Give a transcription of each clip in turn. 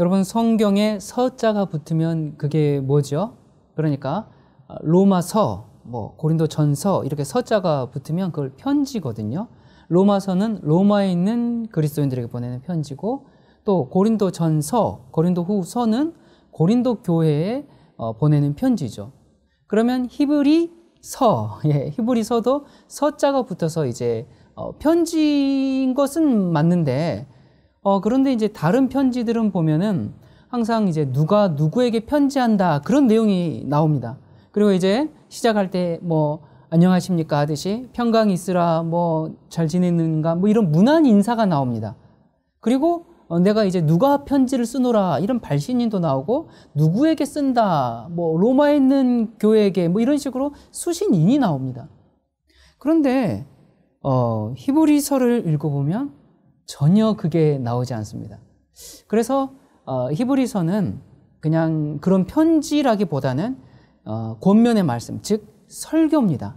여러분 성경에 서자가 붙으면 그게 뭐죠? 그러니까 아, 로마서, 뭐 고린도전서 이렇게 서자가 붙으면 그걸 편지거든요. 로마서는 로마에 있는 그리스도인들에게 보내는 편지고 또 고린도전서, 고린도후서는 고린도 교회에 어, 보내는 편지죠. 그러면 히브리서, 예, 히브리서도 서자가 붙어서 이제 어, 편지인 것은 맞는데 어, 그런데 이제 다른 편지들은 보면은 항상 이제 누가 누구에게 편지한다 그런 내용이 나옵니다. 그리고 이제 시작할 때 뭐 안녕하십니까 하듯이 평강 있으라 뭐 잘 지내는가 뭐 이런 무난 인사가 나옵니다. 그리고 어, 내가 이제 누가 편지를 쓰노라 이런 발신인도 나오고 누구에게 쓴다 뭐 로마에 있는 교회에게 뭐 이런 식으로 수신인이 나옵니다. 그런데 어, 히브리서를 읽어보면 전혀 그게 나오지 않습니다. 그래서 어, 히브리서는 그냥 그런 편지라기보다는 어, 권면의 말씀, 즉 설교입니다.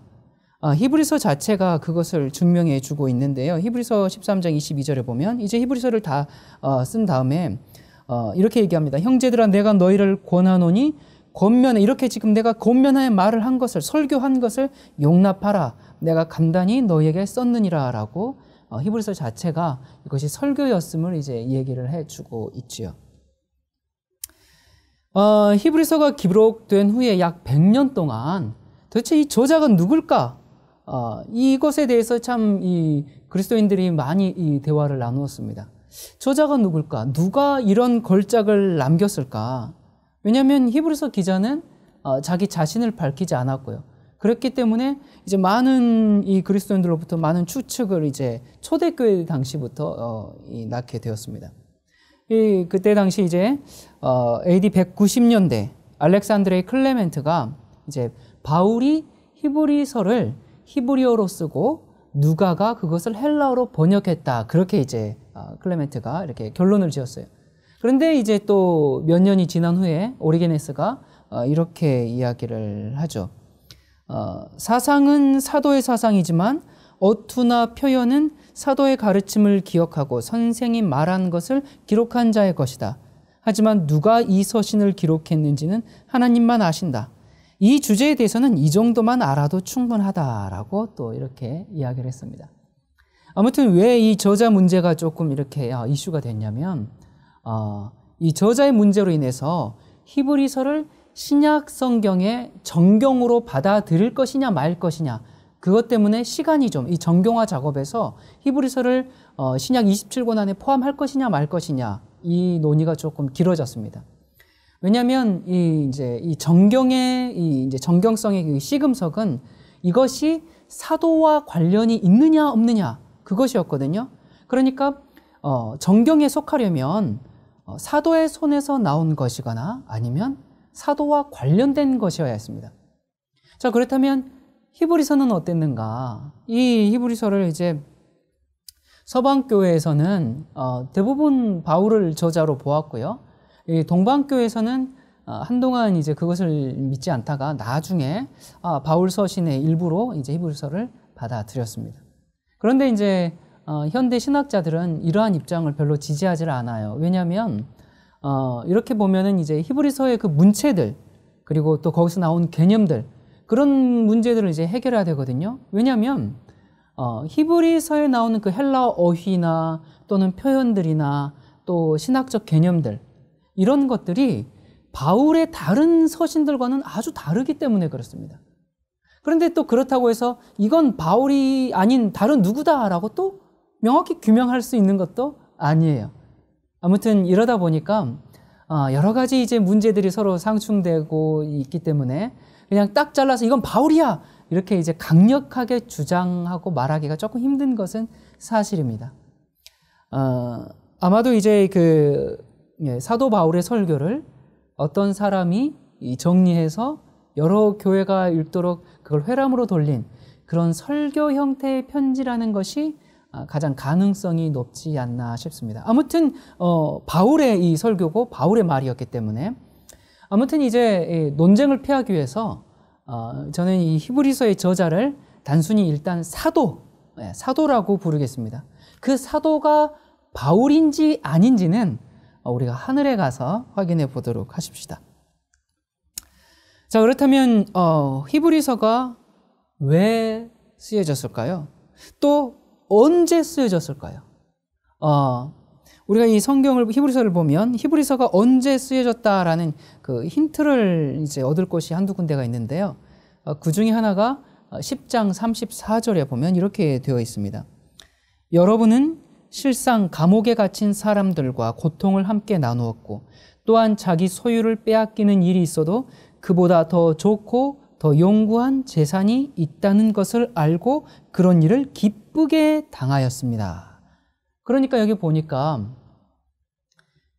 어, 히브리서 자체가 그것을 증명해 주고 있는데요. 히브리서 13장 22절에 보면 이제 히브리서를 다쓴 어, 다음에 어, 이렇게 얘기합니다. 형제들아 내가 너희를 권하노니 권면에 이렇게 지금 내가 권면하에 말을 한 것을 설교한 것을 용납하라. 내가 간단히 너희에게 썼느니라라고 어, 히브리서 자체가 이것이 설교였음을 이제 얘기를 해주고 있지요. 어, 히브리서가 기록된 후에 약 100년 동안 도대체 이 저자가 누굴까? 어, 이것에 대해서 참 이 그리스도인들이 많이 이 대화를 나누었습니다. 저자가 누굴까? 누가 이런 걸작을 남겼을까? 왜냐하면 히브리서 기자는 어, 자기 자신을 밝히지 않았고요. 그렇기 때문에 이제 많은 이 그리스도인들로부터 많은 추측을 이제 초대교회 당시부터 어, 이 낳게 되었습니다. 이 그때 당시 이제 어, AD 190년대 알렉산드레이 클레멘트가 이제 바울이 히브리서를 히브리어로 쓰고 누가가 그것을 헬라어로 번역했다 그렇게 이제 어, 클레멘트가 이렇게 결론을 지었어요. 그런데 이제 또 몇 년이 지난 후에 오리게네스가 어, 이렇게 이야기를 하죠. 아, 사상은 사도의 사상이지만 어투나 표현은 사도의 가르침을 기억하고 선생이 말한 것을 기록한 자의 것이다. 하지만 누가 이 서신을 기록했는지는 하나님만 아신다. 이 주제에 대해서는 이 정도만 알아도 충분하다라고 또 이렇게 이야기를 했습니다. 아무튼 왜 이 저자 문제가 조금 이렇게 아, 이슈가 됐냐면 어, 이 저자의 문제로 인해서 히브리서를 신약 성경의 정경으로 받아들일 것이냐 말 것이냐 그것 때문에 시간이 좀 이 정경화 작업에서 히브리서를 어, 신약 27권 안에 포함할 것이냐 말 것이냐 이 논의가 조금 길어졌습니다. 왜냐하면 이 이제 이 정경의 이 이제 정경성의 그 시금석은 이것이 사도와 관련이 있느냐 없느냐 그것이었거든요. 그러니까 어, 정경에 속하려면 어, 사도의 손에서 나온 것이거나 아니면 사도와 관련된 것이어야 했습니다. 자, 그렇다면 히브리서는 어땠는가? 이 히브리서를 이제 서방교회에서는 어, 대부분 바울을 저자로 보았고요. 동방교회에서는 어, 한동안 이제 그것을 믿지 않다가 나중에 아, 바울 서신의 일부로 이제 히브리서를 받아들였습니다. 그런데 이제 어, 현대 신학자들은 이러한 입장을 별로 지지하지 않아요. 왜냐하면 어, 이렇게 보면은 이제 히브리서의 그 문체들 그리고 또 거기서 나온 개념들 그런 문제들을 이제 해결해야 되거든요. 왜냐하면 어, 히브리서에 나오는 그 헬라어 어휘나 또는 표현들이나 또 신학적 개념들 이런 것들이 바울의 다른 서신들과는 아주 다르기 때문에 그렇습니다. 그런데 또 그렇다고 해서 이건 바울이 아닌 다른 누구다라고 또 명확히 규명할 수 있는 것도 아니에요. 아무튼 이러다 보니까 아, 여러 가지 이제 문제들이 서로 상충되고 있기 때문에 그냥 딱 잘라서 이건 바울이야 이렇게 이제 강력하게 주장하고 말하기가 조금 힘든 것은 사실입니다. 아, 아마도 이제 그 예, 사도 바울의 설교를 어떤 사람이 정리해서 여러 교회가 읽도록 그걸 회람으로 돌린 그런 설교 형태의 편지라는 것이 아, 가장 가능성이 높지 않나 싶습니다. 아무튼 어, 바울의 이 설교고 바울의 말이었기 때문에 아무튼 이제 논쟁을 피하기 위해서 어, 저는 이 히브리서의 저자를 단순히 일단 사도 예, 사도라고 부르겠습니다. 그 사도가 바울인지 아닌지는 우리가 하늘에 가서 확인해 보도록 하십시다. 자 그렇다면 어, 히브리서가 왜 쓰여졌을까요? 또 언제 쓰여졌을까요? 어, 우리가 이 성경을 히브리서를 보면 히브리서가 언제 쓰여졌다라는 그 힌트를 이제 얻을 곳이 한두 군데가 있는데요. 어, 그 중에 하나가 10장 어, 34절에 보면 이렇게 되어 있습니다. 여러분은 실상 감옥에 갇힌 사람들과 고통을 함께 나누었고 또한 자기 소유를 빼앗기는 일이 있어도 그보다 더 좋고 더 용구한 재산이 있다는 것을 알고 그런 일을 기쁘게 당하였습니다. 그러니까 여기 보니까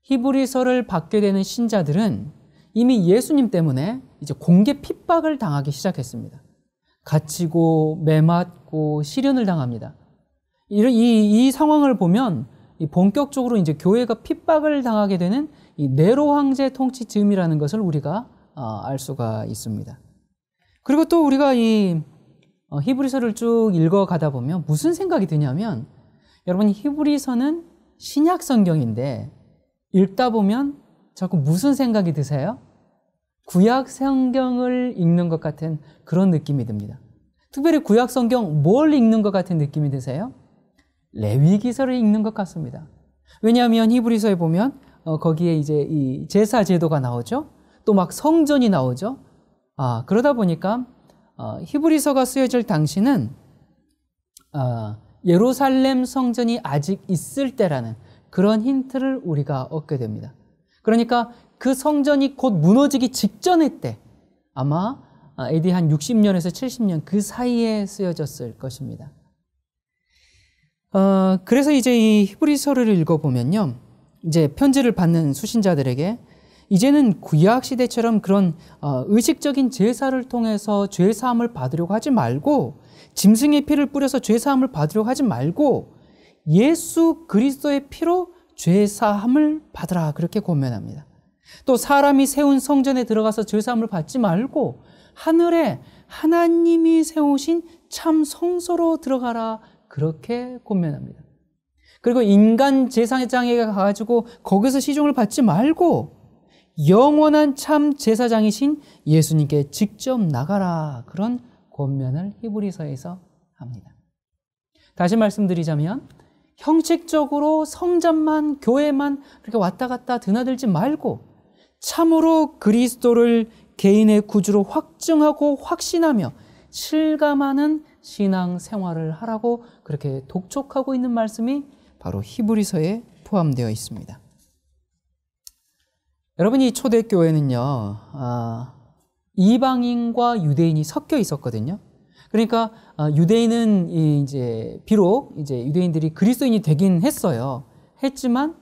히브리서를 받게 되는 신자들은 이미 예수님 때문에 이제 공개 핍박을 당하기 시작했습니다. 갇히고 매맞고 시련을 당합니다. 이 이, 이 상황을 보면 본격적으로 이제 교회가 핍박을 당하게 되는 이 네로 황제 통치 즈음이라는 것을 우리가 아, 알 수가 있습니다. 그리고 또 우리가 이 어, 히브리서를 쭉 읽어 가다 보면 무슨 생각이 드냐면 여러분 히브리서는 신약 성경인데 읽다 보면 자꾸 무슨 생각이 드세요? 구약 성경을 읽는 것 같은 그런 느낌이 듭니다. 특별히 구약 성경 뭘 읽는 것 같은 느낌이 드세요? 레위기서를 읽는 것 같습니다. 왜냐하면 히브리서에 보면 어, 거기에 이제 이 제사 제도가 나오죠. 또 막 성전이 나오죠. 아, 그러다 보니까 어, 히브리서가 쓰여질 당시는 어, 예루살렘 성전이 아직 있을 때라는 그런 힌트를 우리가 얻게 됩니다. 그러니까 그 성전이 곧 무너지기 직전의 때 아마 AD 어, 한 60년에서 70년 그 사이에 쓰여졌을 것입니다. 어, 그래서 이제 이 히브리서를 읽어보면요. 이제 편지를 받는 수신자들에게 이제는 구약 시대처럼 그런 어, 의식적인 제사를 통해서 죄 사함을 받으려고 하지 말고 짐승의 피를 뿌려서 죄 사함을 받으려고 하지 말고 예수 그리스도의 피로 죄 사함을 받으라 그렇게 권면합니다. 또 사람이 세운 성전에 들어가서 죄 사함을 받지 말고 하늘에 하나님이 세우신 참 성소로 들어가라 그렇게 권면합니다. 그리고 인간 제사장에게 가가지고 거기서 시종을 받지 말고 영원한 참 제사장이신 예수님께 직접 나가라 그런 권면을 히브리서에서 합니다. 다시 말씀드리자면 형식적으로 성전만 교회만 그렇게 왔다 갔다 드나들지 말고 참으로 그리스도를 개인의 구주로 확증하고 확신하며 실감하는 신앙 생활을 하라고 그렇게 독촉하고 있는 말씀이 바로 히브리서에 포함되어 있습니다. 여러분 이 초대교회는요 아, 이방인과 유대인이 섞여 있었거든요. 그러니까 아, 유대인은 이제 비록 이제 유대인들이 그리스도인이 되긴 했어요. 했지만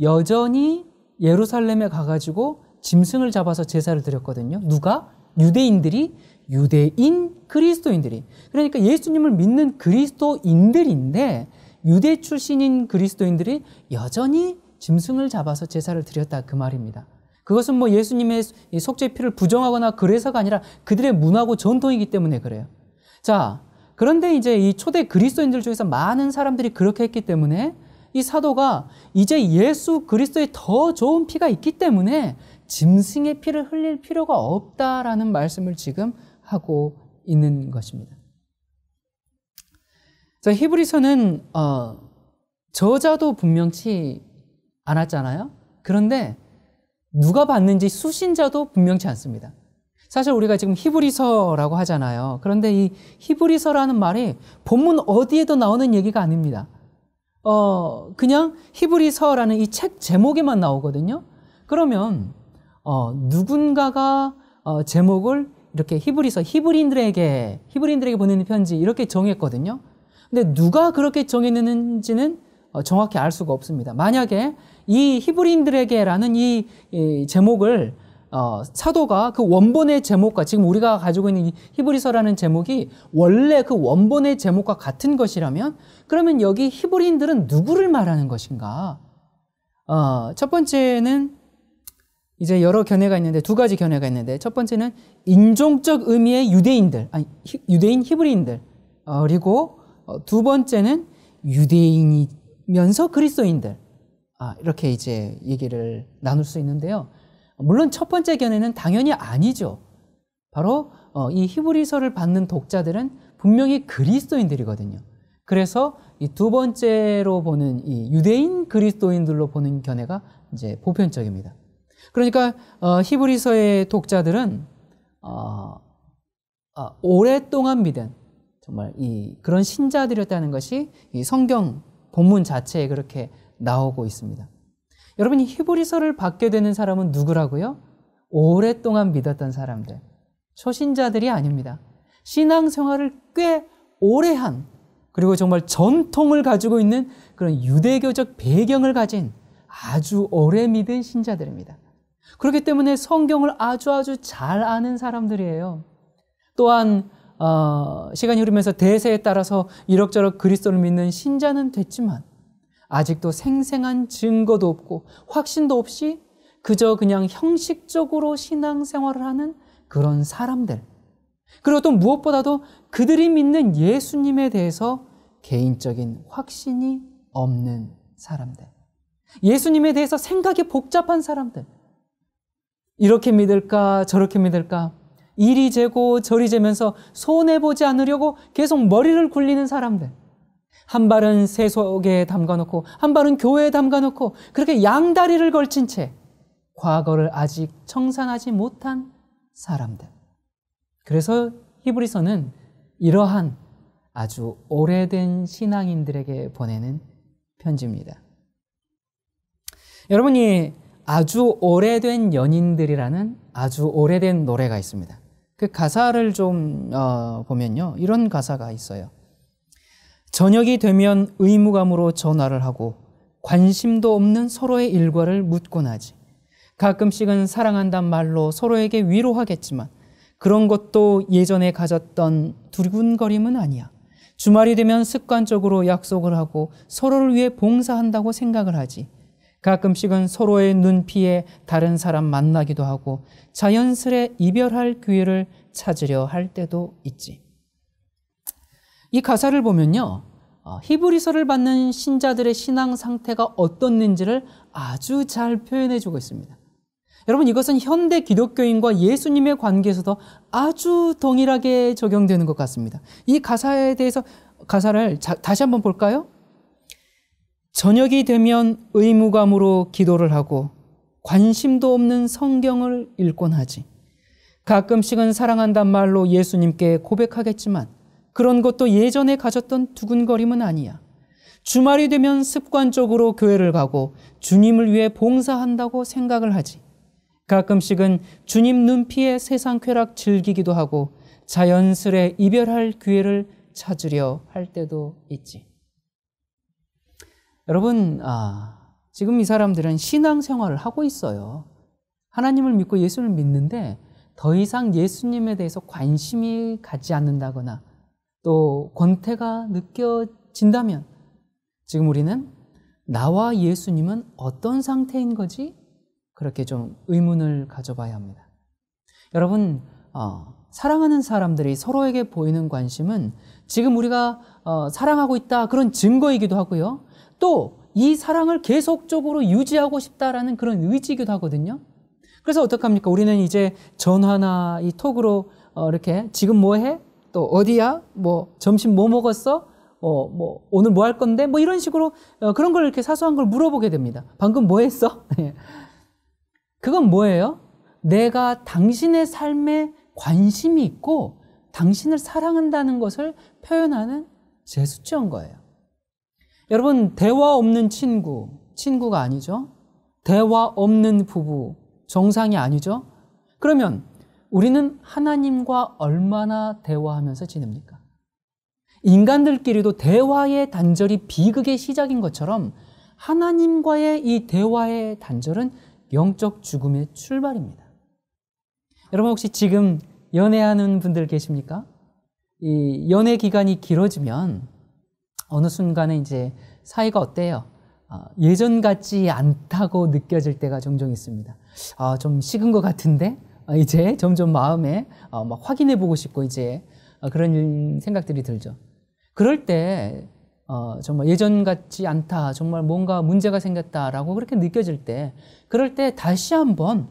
여전히 예루살렘에 가가지고 짐승을 잡아서 제사를 드렸거든요. 누가 유대인들이 유대인 그리스도인들이 그러니까 예수님을 믿는 그리스도인들인데 유대 출신인 그리스도인들이 여전히 짐승을 잡아서 제사를 드렸다 그 말입니다. 그것은 뭐 예수님의 속죄 피를 부정하거나 그래서가 아니라 그들의 문화고 전통이기 때문에 그래요. 자, 그런데 이제 이 초대 그리스도인들 중에서 많은 사람들이 그렇게 했기 때문에 이 사도가 이제 예수 그리스도의 더 좋은 피가 있기 때문에 짐승의 피를 흘릴 필요가 없다라는 말씀을 지금 하고 있는 것입니다. 자, 히브리서는 어, 저자도 분명치 않았잖아요. 그런데 누가 봤는지 수신자도 분명치 않습니다. 사실 우리가 지금 히브리서라고 하잖아요. 그런데 이 히브리서라는 말이 본문 어디에도 나오는 얘기가 아닙니다. 어, 그냥 히브리서라는 이 책 제목에만 나오거든요. 그러면, 어, 누군가가 어, 제목을 이렇게 히브리서, 히브리인들에게, 히브리인들에게 보내는 편지 이렇게 정했거든요. 근데 누가 그렇게 정했는지는 어, 정확히 알 수가 없습니다. 만약에 이 히브리인들에게라는 이, 제목을 어, 사도가 그 원본의 제목과 지금 우리가 가지고 있는 히브리서라는 제목이 원래 그 원본의 제목과 같은 것이라면 그러면 여기 히브리인들은 누구를 말하는 것인가? 어, 첫 번째는 이제 여러 견해가 있는데 두 가지 견해가 있는데 첫 번째는 인종적 의미의 유대인들, 아니 히, 유대인 히브리인들 어, 그리고 어, 두 번째는 유대인이면서 그리스도인들 아, 이렇게 이제 얘기를 나눌 수 있는데요. 물론 첫 번째 견해는 당연히 아니죠. 바로 어, 이 히브리서를 받는 독자들은 분명히 그리스도인들이거든요. 그래서 이 두 번째로 보는 이 유대인 그리스도인들로 보는 견해가 이제 보편적입니다. 그러니까 어, 히브리서의 독자들은 어, 아, 오랫동안 믿은 정말 이 그런 신자들이었다는 것이 이 성경 본문 자체에 그렇게 나오고 있습니다. 여러분이 히브리서를 받게 되는 사람은 누구라고요? 오랫동안 믿었던 사람들. 초신자들이 아닙니다. 신앙 생활을 꽤 오래 한, 그리고 정말 전통을 가지고 있는 그런 유대교적 배경을 가진 아주 오래 믿은 신자들입니다. 그렇기 때문에 성경을 아주 아주 잘 아는 사람들이에요. 또한 어, 시간이 흐르면서 대세에 따라서 이럭저럭 그리스도를 믿는 신자는 됐지만 아직도 생생한 증거도 없고 확신도 없이 그저 그냥 형식적으로 신앙생활을 하는 그런 사람들. 그리고 또 무엇보다도 그들이 믿는 예수님에 대해서 개인적인 확신이 없는 사람들. 예수님에 대해서 생각이 복잡한 사람들. 이렇게 믿을까, 저렇게 믿을까. 이리 재고 저리 재면서 손해보지 않으려고 계속 머리를 굴리는 사람들. 한 발은 세속에 담가놓고 한 발은 교회에 담가놓고 그렇게 양다리를 걸친 채 과거를 아직 청산하지 못한 사람들. 그래서 히브리서는 이러한 아주 오래된 신앙인들에게 보내는 편지입니다. 여러분이 아주 오래된 연인들이라는 아주 오래된 노래가 있습니다. 그 가사를 좀 어, 보면요. 이런 가사가 있어요. 저녁이 되면 의무감으로 전화를 하고 관심도 없는 서로의 일과를 묻곤 하지. 가끔씩은 사랑한단 말로 서로에게 위로하겠지만 그런 것도 예전에 가졌던 두근거림은 아니야. 주말이 되면 습관적으로 약속을 하고 서로를 위해 봉사한다고 생각을 하지. 가끔씩은 서로의 눈피에 다른 사람 만나기도 하고 자연스레 이별할 기회를 찾으려 할 때도 있지. 이 가사를 보면요. 어, 히브리서를 받는 신자들의 신앙 상태가 어떻는지를 아주 잘 표현해 주고 있습니다. 여러분 이것은 현대 기독교인과 예수님의 관계에서도 아주 동일하게 적용되는 것 같습니다. 이 가사에 대해서 가사를 자, 다시 한번 볼까요? 저녁이 되면 의무감으로 기도를 하고 관심도 없는 성경을 읽곤 하지. 가끔씩은 사랑한단 말로 예수님께 고백하겠지만 그런 것도 예전에 가졌던 두근거림은 아니야. 주말이 되면 습관적으로 교회를 가고 주님을 위해 봉사한다고 생각을 하지. 가끔씩은 주님 눈피에 세상 쾌락 즐기기도 하고 자연스레 이별할 기회를 찾으려 할 때도 있지. 여러분, 아, 지금 이 사람들은 신앙 생활을 하고 있어요. 하나님을 믿고 예수를 믿는데 더 이상 예수님에 대해서 관심이 가지 않는다거나 또 권태가 느껴진다면 지금 우리는 나와 예수님은 어떤 상태인 거지? 그렇게 좀 의문을 가져봐야 합니다. 여러분, 어, 사랑하는 사람들이 서로에게 보이는 관심은 지금 우리가 어, 사랑하고 있다 그런 증거이기도 하고요. 또 이 사랑을 계속적으로 유지하고 싶다라는 그런 의지이기도 하거든요. 그래서 어떡합니까? 우리는 이제 전화나 이 톡으로 어, 이렇게 지금 뭐 해? 또 어디야? 뭐 점심 뭐 먹었어? 어, 뭐 오늘 뭐 할 건데? 뭐 이런 식으로 어, 그런 걸 이렇게 사소한 걸 물어보게 됩니다. 방금 뭐 했어? 예. 그건 뭐예요? 내가 당신의 삶에 관심이 있고 당신을 사랑한다는 것을 표현하는 제스처인 거예요. 여러분, 대화 없는 친구, 친구가 아니죠? 대화 없는 부부, 정상이 아니죠? 그러면 우리는 하나님과 얼마나 대화하면서 지냅니까? 인간들끼리도 대화의 단절이 비극의 시작인 것처럼 하나님과의 이 대화의 단절은 영적 죽음의 출발입니다. 여러분 혹시 지금 연애하는 분들 계십니까? 이 연애 기간이 길어지면 어느 순간에 이제 사이가 어때요? 아, 예전 같지 않다고 느껴질 때가 종종 있습니다. 아, 좀 식은 것 같은데? 어, 이제 점점 마음에 어, 막 확인해 보고 싶고 이제 어, 그런 생각들이 들죠. 그럴 때 정말 예전 같지 않다, 정말 뭔가 문제가 생겼다라고 그렇게 느껴질 때, 그럴 때 다시 한번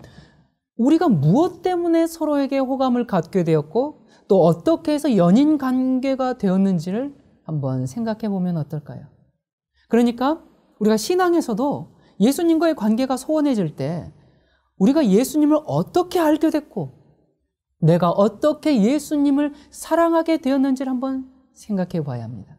우리가 무엇 때문에 서로에게 호감을 갖게 되었고, 또 어떻게 해서 연인 관계가 되었는지를 한번 생각해 보면 어떨까요? 그러니까 우리가 신앙에서도 예수님과의 관계가 소원해질 때, 우리가 예수님을 어떻게 알게 됐고 내가 어떻게 예수님을 사랑하게 되었는지를 한번 생각해 봐야 합니다.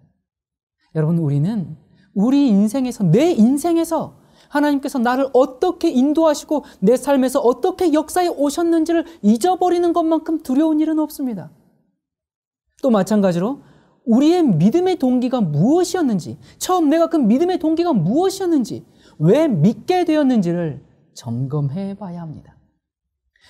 여러분, 우리는 우리 인생에서, 내 인생에서 하나님께서 나를 어떻게 인도하시고 내 삶에서 어떻게 역사에 오셨는지를 잊어버리는 것만큼 두려운 일은 없습니다. 또 마찬가지로 우리의 믿음의 동기가 무엇이었는지, 처음 내가 그 믿음의 동기가 무엇이었는지, 왜 믿게 되었는지를 점검해 봐야 합니다.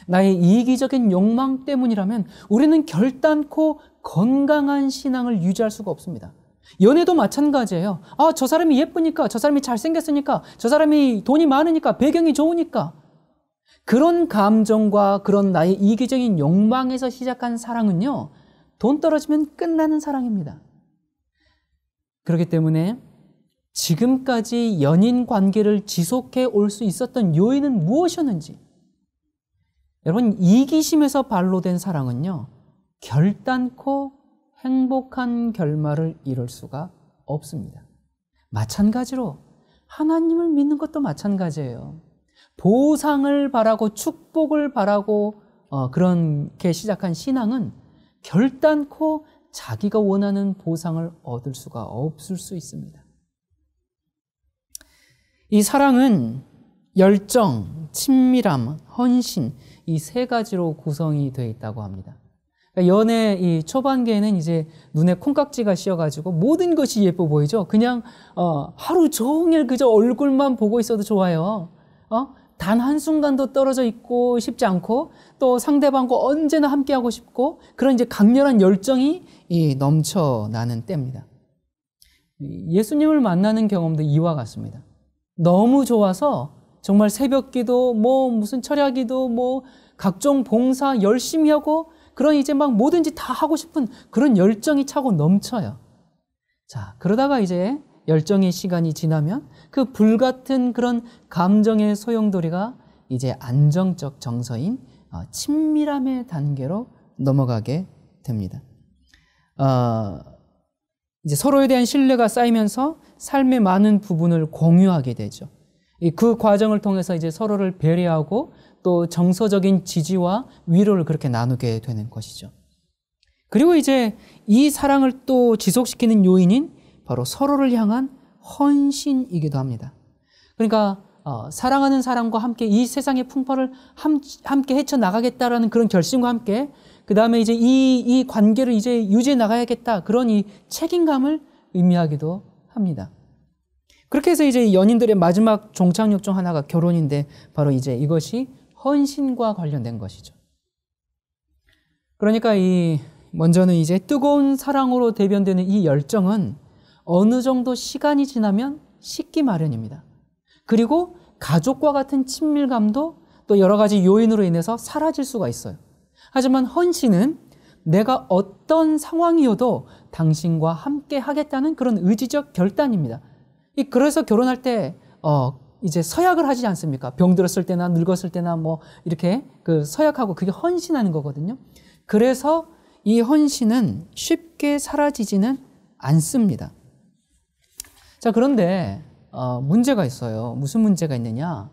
나의 이기적인 욕망 때문이라면 우리는 결단코 건강한 신앙을 유지할 수가 없습니다. 연애도 마찬가지예요. 아, 저 사람이 예쁘니까, 저 사람이 잘생겼으니까, 저 사람이 돈이 많으니까, 배경이 좋으니까. 그런 감정과 그런 나의 이기적인 욕망에서 시작한 사랑은요, 돈 떨어지면 끝나는 사랑입니다. 그렇기 때문에 지금까지 연인 관계를 지속해 올 수 있었던 요인은 무엇이었는지. 여러분, 이기심에서 발로된 사랑은요, 결단코 행복한 결말을 이룰 수가 없습니다. 마찬가지로 하나님을 믿는 것도 마찬가지예요. 보상을 바라고 축복을 바라고 어, 그렇게 시작한 신앙은 결단코 자기가 원하는 보상을 얻을 수가 없을 수 있습니다. 이 사랑은 열정, 친밀함, 헌신 이 세 가지로 구성이 되어 있다고 합니다. 그러니까 연애 이 초반기에는 이제 눈에 콩깍지가 씌어가지고 모든 것이 예뻐 보이죠. 그냥 어, 하루 종일 그저 얼굴만 보고 있어도 좋아요. 어? 단 한순간도 떨어져 있고 싶지 않고 또 상대방과 언제나 함께하고 싶고 그런 이제 강렬한 열정이 넘쳐나는 때입니다. 예수님을 만나는 경험도 이와 같습니다. 너무 좋아서 정말 새벽 기도, 뭐 무슨 철야 기도, 뭐 각종 봉사 열심히 하고 그런 이제 막 뭐든지 다 하고 싶은 그런 열정이 차고 넘쳐요. 자, 그러다가 이제 열정의 시간이 지나면 그 불같은 그런 감정의 소용돌이가 이제 안정적 정서인 어, 친밀함의 단계로 넘어가게 됩니다. 어, 이제 서로에 대한 신뢰가 쌓이면서 삶의 많은 부분을 공유하게 되죠. 그 과정을 통해서 이제 서로를 배려하고 또 정서적인 지지와 위로를 그렇게 나누게 되는 것이죠. 그리고 이제 이 사랑을 또 지속시키는 요인인 바로 서로를 향한 헌신이기도 합니다. 그러니까 어, 사랑하는 사람과 함께 이 세상의 풍파를 함, 함께 헤쳐나가겠다라는 그런 결심과 함께 그 다음에 이제 이, 이 관계를 이제 유지해 나가야겠다. 그런 이 책임감을 의미하기도 합니다. 그렇게 해서 이제 연인들의 마지막 종착역 중 하나가 결혼인데 바로 이제 이것이 헌신과 관련된 것이죠. 그러니까 이 먼저는 이제 뜨거운 사랑으로 대변되는 이 열정은 어느 정도 시간이 지나면 식기 마련입니다. 그리고 가족과 같은 친밀감도 또 여러 가지 요인으로 인해서 사라질 수가 있어요. 하지만 헌신은 내가 어떤 상황이어도 당신과 함께 하겠다는 그런 의지적 결단입니다. 그래서 결혼할 때, 어, 이제 서약을 하지 않습니까? 병들었을 때나 늙었을 때나 뭐 이렇게 그 서약하고 그게 헌신하는 거거든요. 그래서 이 헌신은 쉽게 사라지지는 않습니다. 자, 그런데, 어, 문제가 있어요. 무슨 문제가 있느냐?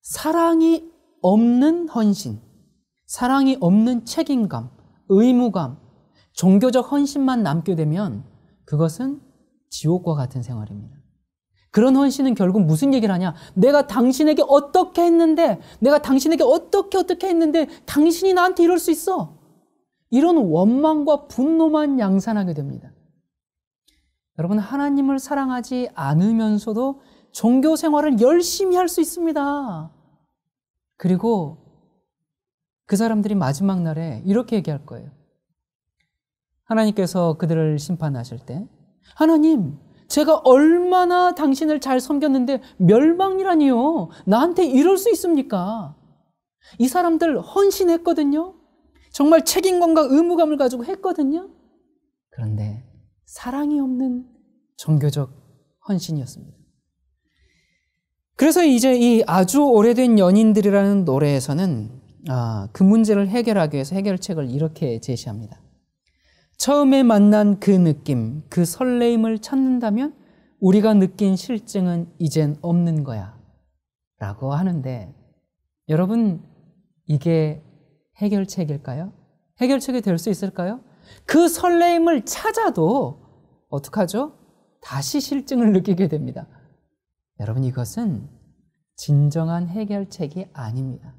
사랑이 없는 헌신. 사랑이 없는 책임감, 의무감, 종교적 헌신만 남게 되면 그것은 지옥과 같은 생활입니다. 그런 헌신은 결국 무슨 얘기를 하냐? 내가 당신에게 어떻게 했는데, 내가 당신에게 어떻게 어떻게 했는데, 당신이 나한테 이럴 수 있어. 이런 원망과 분노만 양산하게 됩니다. 여러분, 하나님을 사랑하지 않으면서도 종교 생활을 열심히 할 수 있습니다. 그리고 그 사람들이 마지막 날에 이렇게 얘기할 거예요. 하나님께서 그들을 심판하실 때, 하나님, 제가 얼마나 당신을 잘 섬겼는데 멸망이라니요. 나한테 이럴 수 있습니까? 이 사람들 헌신했거든요. 정말 책임감과 의무감을 가지고 했거든요. 그런데 사랑이 없는 종교적 헌신이었습니다. 그래서 이제 이 아주 오래된 연인들이라는 노래에서는 아, 그 문제를 해결하기 위해서 해결책을 이렇게 제시합니다. 처음에 만난 그 느낌, 그 설레임을 찾는다면 우리가 느낀 실증은 이젠 없는 거야. 라고 하는데, 여러분, 이게 해결책일까요? 해결책이 될 수 있을까요? 그 설레임을 찾아도, 어떡하죠? 다시 실증을 느끼게 됩니다. 여러분, 이것은 진정한 해결책이 아닙니다.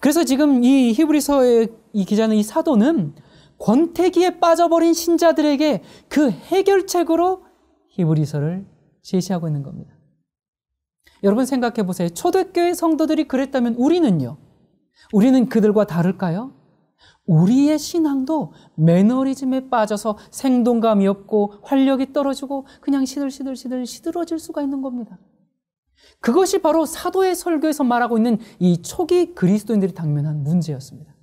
그래서 지금 이 히브리서의 이 기자는 이 사도는 권태기에 빠져버린 신자들에게 그 해결책으로 히브리서를 제시하고 있는 겁니다. 여러분 생각해 보세요. 초대교회 성도들이 그랬다면 우리는요. 우리는 그들과 다를까요? 우리의 신앙도 매너리즘에 빠져서 생동감이 없고 활력이 떨어지고 그냥 시들시들시들 시들어질 수가 있는 겁니다. 그것이 바로 사도의 설교에서 말하고 있는 이 초기 그리스도인들이 당면한 문제였습니다.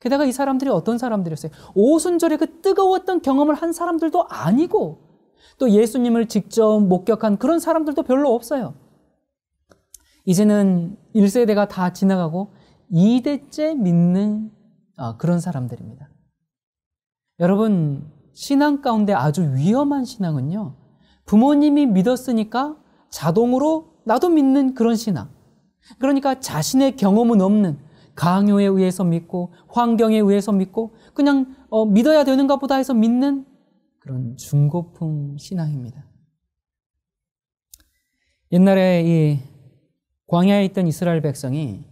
게다가 이 사람들이 어떤 사람들이었어요? 오순절에그 뜨거웠던 경험을 한 사람들도 아니고 또 예수님을 직접 목격한 그런 사람들도 별로 없어요. 이제는 1세대가 다 지나가고 2대째 믿는 아, 그런 사람들입니다. 여러분, 신앙 가운데 아주 위험한 신앙은요, 부모님이 믿었으니까 자동으로 나도 믿는 그런 신앙. 그러니까 자신의 경험은 없는 강요에 의해서 믿고 환경에 의해서 믿고 그냥 어, 믿어야 되는가 보다 해서 믿는 그런 중고품 신앙입니다. 옛날에 이 광야에 있던 이스라엘 백성이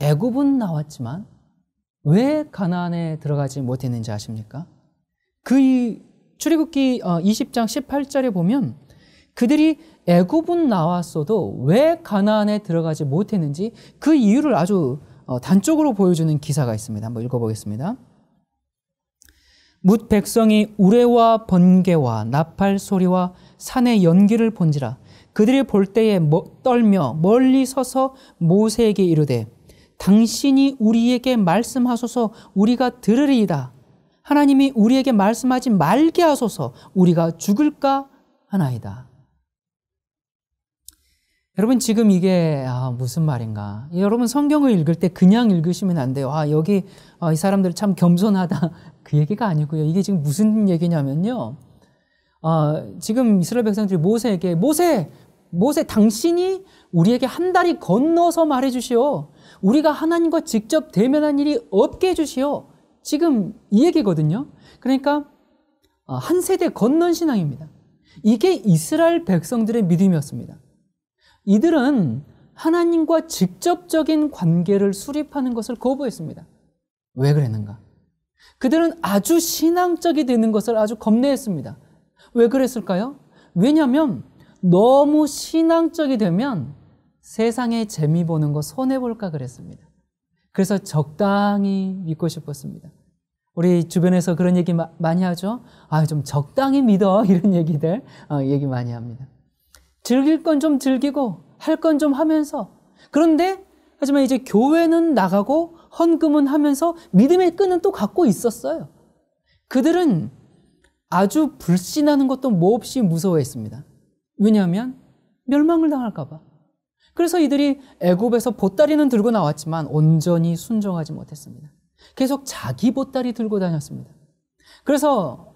애굽은 나왔지만 왜 가나안에 들어가지 못했는지 아십니까? 그 출애굽기 20장 어, 18절에 보면 그들이 애굽은 나왔어도 왜 가나안에 들어가지 못했는지 그 이유를 아주 어, 단적으로 보여주는 기사가 있습니다. 한번 읽어보겠습니다. 뭇 백성이 우레와 번개와 나팔 소리와 산의 연기를 본지라 그들이 볼 때에 떨며 멀리 서서 모세에게 이르되 당신이 우리에게 말씀하소서 우리가 들으리이다. 하나님이 우리에게 말씀하지 말게 하소서 우리가 죽을까 하나이다. 여러분 지금 이게 아, 무슨 말인가? 여러분 성경을 읽을 때 그냥 읽으시면 안 돼요. 아 여기 아, 이 사람들 참 겸손하다 그 얘기가 아니고요. 이게 지금 무슨 얘기냐면요. 아, 지금 이스라엘 백성들이 모세에게 모세 모세 당신이 우리에게 한 다리 건너서 말해주시오. 우리가 하나님과 직접 대면한 일이 없게 해주시오. 지금 이 얘기거든요. 그러니까 아, 한 세대 건넌 신앙입니다. 이게 이스라엘 백성들의 믿음이었습니다. 이들은 하나님과 직접적인 관계를 수립하는 것을 거부했습니다. 왜 그랬는가? 그들은 아주 신앙적이 되는 것을 아주 겁내했습니다. 왜 그랬을까요? 왜냐하면 너무 신앙적이 되면 세상에 재미 보는 거 손해볼까 그랬습니다. 그래서 적당히 믿고 싶었습니다. 우리 주변에서 그런 얘기 많이 하죠? 아, 좀 적당히 믿어. 이런 얘기들, 어, 얘기 많이 합니다. 즐길 건 좀 즐기고 할 건 좀 하면서 그런데 하지만 이제 교회는 나가고 헌금은 하면서 믿음의 끈은 또 갖고 있었어요. 그들은 아주 불신하는 것도 몹시 무서워했습니다. 왜냐하면 멸망을 당할까봐. 그래서 이들이 애굽에서 보따리는 들고 나왔지만 온전히 순종하지 못했습니다. 계속 자기 보따리 들고 다녔습니다. 그래서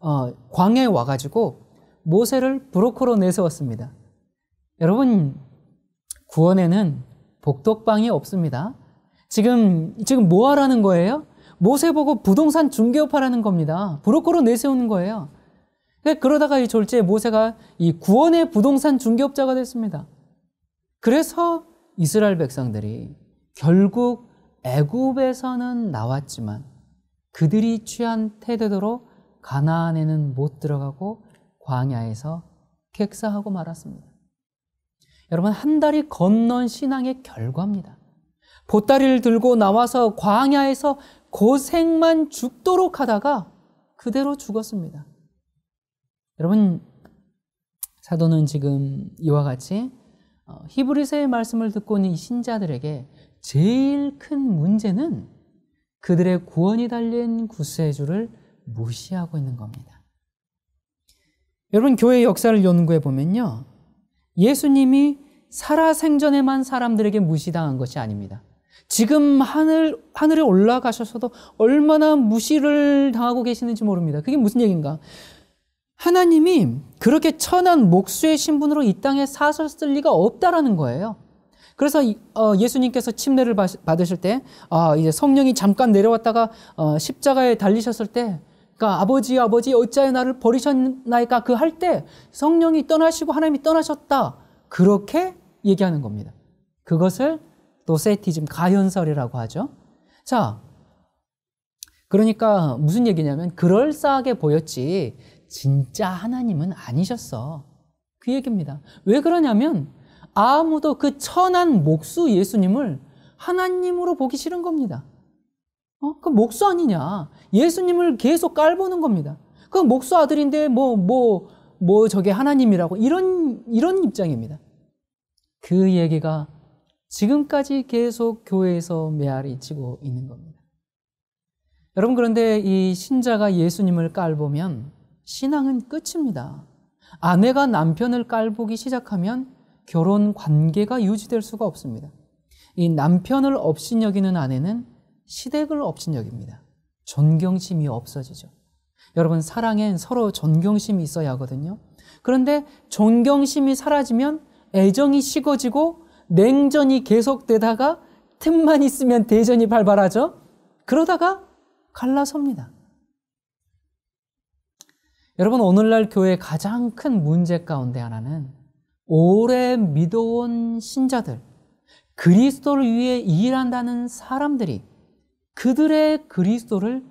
어, 광해에 와가지고 모세를 브로커로 내세웠습니다. 여러분, 구원에는 복덕방이 없습니다. 지금, 지금 뭐 하라는 거예요? 모세 보고 부동산 중개업하라는 겁니다. 브로커로 내세우는 거예요. 그러니까 그러다가 이 졸지에 모세가 이 구원의 부동산 중개업자가 됐습니다. 그래서 이스라엘 백성들이 결국 애굽에서는 나왔지만 그들이 취한 태도로 가나안에는 못 들어가고 광야에서 객사하고 말았습니다. 여러분, 한 달이 건넌 신앙의 결과입니다. 보따리를 들고 나와서 광야에서 고생만 죽도록 하다가 그대로 죽었습니다. 여러분, 사도는 지금 이와 같이 어, 히브리서의 말씀을 듣고 있는 신자들에게 제일 큰 문제는 그들의 구원이 달린 구세주를 무시하고 있는 겁니다. 여러분 교회의 역사를 연구해 보면요. 예수님이 살아생전에만 사람들에게 무시당한 것이 아닙니다. 지금 하늘, 하늘에 올라가셔서도 얼마나 무시를 당하고 계시는지 모릅니다. 그게 무슨 얘기인가? 하나님이 그렇게 천한 목수의 신분으로 이 땅에 사설 쓸 리가 없다라는 거예요. 그래서 어, 예수님께서 침례를 받으실 때, 아, 이제 성령이 잠깐 내려왔다가 어, 십자가에 달리셨을 때, 그러니까 아버지 아버지 어찌하여 나를 버리셨나이까 그 할 때 성령이 떠나시고 하나님이 떠나셨다 그렇게 얘기하는 겁니다. 그것을 또 세티즘 가현설이라고 하죠. 자, 그러니까 무슨 얘기냐면 그럴싸하게 보였지 진짜 하나님은 아니셨어. 그 얘기입니다. 왜 그러냐면 아무도 그 천한 목수 예수님을 하나님으로 보기 싫은 겁니다. 어? 그 목수 아니냐. 예수님을 계속 깔보는 겁니다. 그 목수 아들인데 뭐, 뭐, 뭐 저게 하나님이라고. 이런, 이런 입장입니다. 그 얘기가 지금까지 계속 교회에서 메아리 치고 있는 겁니다. 여러분, 그런데 이 신자가 예수님을 깔보면 신앙은 끝입니다. 아내가 남편을 깔보기 시작하면 결혼 관계가 유지될 수가 없습니다. 이 남편을 없신여기는 아내는 시댁을 없인 여깁니다 존경심이 없어지죠. 여러분, 사랑엔 서로 존경심이 있어야 하거든요. 그런데 존경심이 사라지면 애정이 식어지고 냉전이 계속되다가 틈만 있으면 대전이 발발하죠. 그러다가 갈라섭니다. 여러분, 오늘날 교회의 가장 큰 문제 가운데 하나는 오래 믿어온 신자들, 그리스도를 위해 일한다는 사람들이 그들의 그리스도를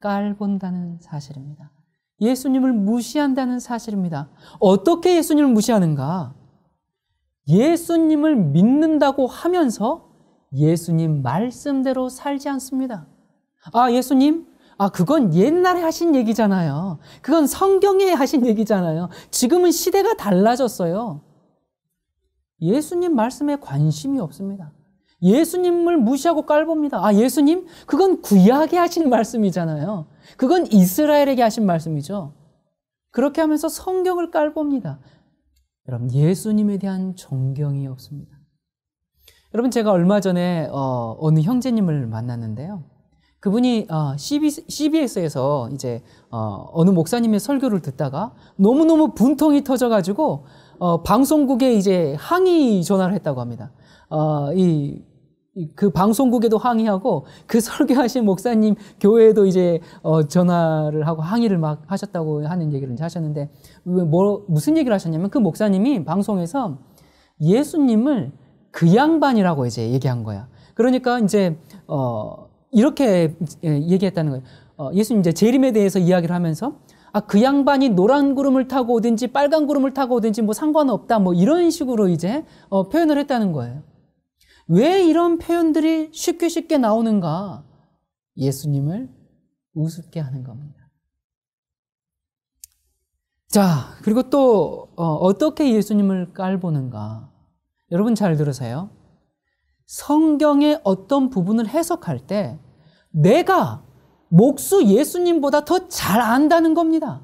깔본다는 사실입니다. 예수님을 무시한다는 사실입니다. 어떻게 예수님을 무시하는가? 예수님을 믿는다고 하면서 예수님 말씀대로 살지 않습니다. 아, 예수님? 아, 그건 옛날에 하신 얘기잖아요. 그건 성경에 하신 얘기잖아요. 지금은 시대가 달라졌어요. 예수님 말씀에 관심이 없습니다. 예수님을 무시하고 깔봅니다. 아, 예수님? 그건 구약에 하신 말씀이잖아요. 그건 이스라엘에게 하신 말씀이죠. 그렇게 하면서 성경을 깔봅니다. 여러분, 예수님에 대한 존경이 없습니다. 여러분, 제가 얼마 전에 어, 느 형제님을 만났는데요. 그분이 어, CBS, 에서 이제 어, 어느 목사님의 설교를 듣다가 너무너무 분통이 터져가지고 어, 방송국에 이제 항의 전화를 했다고 합니다. 어, 이, 그 방송국에도 항의하고 그 설교하신 목사님 교회에도 이제 어, 전화를 하고 항의를 막 하셨다고 하는 얘기를 이제 하셨는데 뭐 무슨 얘기를 하셨냐면 그 목사님이 방송에서 예수님을 그 양반이라고 이제 얘기한 거야. 그러니까 이제 어 이렇게 얘기했다는 거예요. 어, 예수님 이제 재림에 대해서 이야기를 하면서 아, 그 양반이 노란 구름을 타고 오든지 빨간 구름을 타고 오든지 뭐 상관없다 뭐 이런 식으로 이제 어, 표현을 했다는 거예요. 왜 이런 표현들이 쉽게 쉽게 나오는가? 예수님을 우습게 하는 겁니다. 자, 그리고 또 어, 어떻게 예수님을 깔보는가? 여러분 잘 들으세요. 성경의 어떤 부분을 해석할 때 내가 목수 예수님보다 더 잘 안다는 겁니다.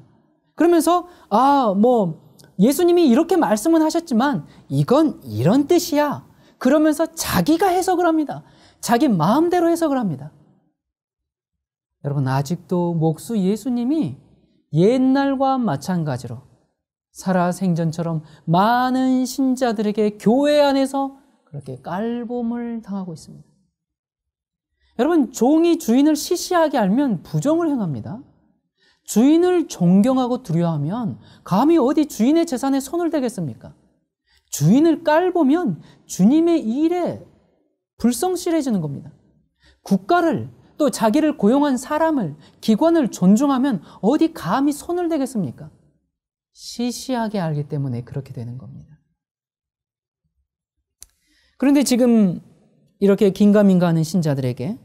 그러면서 아, 뭐 예수님이 이렇게 말씀은 하셨지만 이건 이런 뜻이야. 그러면서 자기가 해석을 합니다. 자기 마음대로 해석을 합니다. 여러분, 아직도 목수 예수님이 옛날과 마찬가지로 살아생전처럼 많은 신자들에게 교회 안에서 그렇게 깔봄을 당하고 있습니다. 여러분, 종이 주인을 시시하게 알면 부정을 행합니다. 주인을 존경하고 두려워하면 감히 어디 주인의 재산에 손을 대겠습니까? 주인을 깔보면 주님의 일에 불성실해지는 겁니다. 국가를 또 자기를 고용한 사람을 기관을 존중하면 어디 감히 손을 대겠습니까? 시시하게 알기 때문에 그렇게 되는 겁니다. 그런데 지금 이렇게 긴가민가하는 신자들에게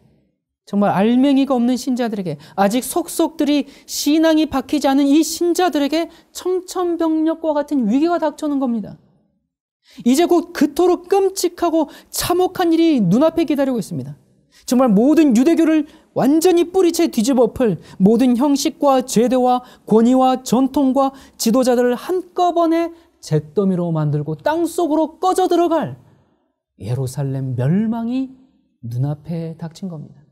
정말 알맹이가 없는 신자들에게 아직 속속들이 신앙이 박히지 않은 이 신자들에게 청천벽력과 같은 위기가 닥쳐오는 겁니다. 이제 곧 그토록 끔찍하고 참혹한 일이 눈앞에 기다리고 있습니다. 정말 모든 유대교를 완전히 뿌리채 뒤집어 엎 모든 형식과 제도와 권위와 전통과 지도자들을 한꺼번에 잿더미로 만들고 땅속으로 꺼져 들어갈 예루살렘 멸망이 눈앞에 닥친 겁니다.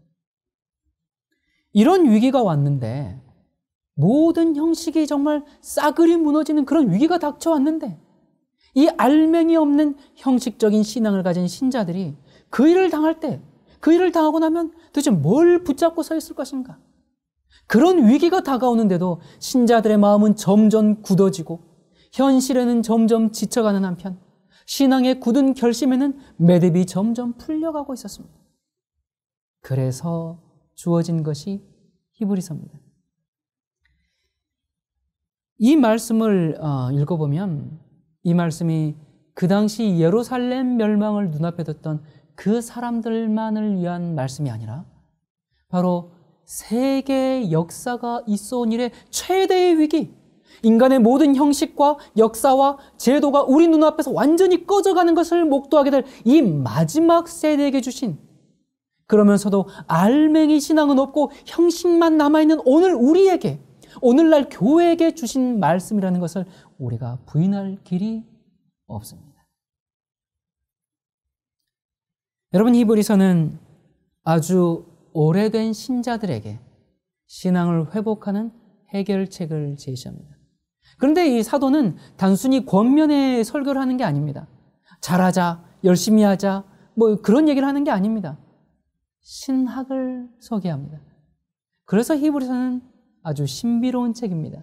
이런 위기가 왔는데 모든 형식이 정말 싸그리 무너지는 그런 위기가 닥쳐왔는데 이 알맹이 없는 형식적인 신앙을 가진 신자들이 그 일을 당할 때, 그 일을 당하고 나면 도대체 뭘 붙잡고 서 있을 것인가? 그런 위기가 다가오는데도 신자들의 마음은 점점 굳어지고 현실에는 점점 지쳐가는 한편 신앙의 굳은 결심에는 매듭이 점점 풀려가고 있었습니다. 그래서 주어진 것이 히브리서입니다. 이 말씀을 어, 읽어보면 이 말씀이 그 당시 예루살렘 멸망을 눈앞에 뒀던 그 사람들만을 위한 말씀이 아니라 바로 세계 역사가 있어 온 일의 최대의 위기, 인간의 모든 형식과 역사와 제도가 우리 눈앞에서 완전히 꺼져가는 것을 목도하게 될 이 마지막 세대에게 주신 그러면서도 알맹이 신앙은 없고 형식만 남아있는 오늘 우리에게 오늘날 교회에게 주신 말씀이라는 것을 우리가 부인할 길이 없습니다. 여러분 히브리서는 아주 오래된 신자들에게 신앙을 회복하는 해결책을 제시합니다. 그런데 이 사도는 단순히 권면에 설교를 하는 게 아닙니다. 잘하자, 열심히 하자, 뭐 그런 얘기를 하는 게 아닙니다. 신학을 소개합니다. 그래서 히브리서는 아주 신비로운 책입니다.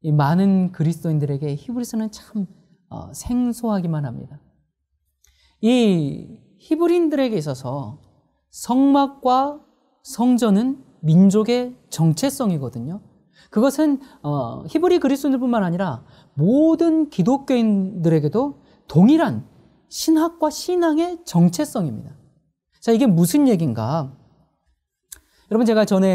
이 많은 그리스도인들에게 히브리서는 참 어, 생소하기만 합니다. 이 히브리인들에게 있어서 성막과 성전은 민족의 정체성이거든요. 그것은 어, 히브리 그리스도인들뿐만 아니라 모든 기독교인들에게도 동일한 신학과 신앙의 정체성입니다. 자, 이게 무슨 얘기인가? 여러분 제가 전에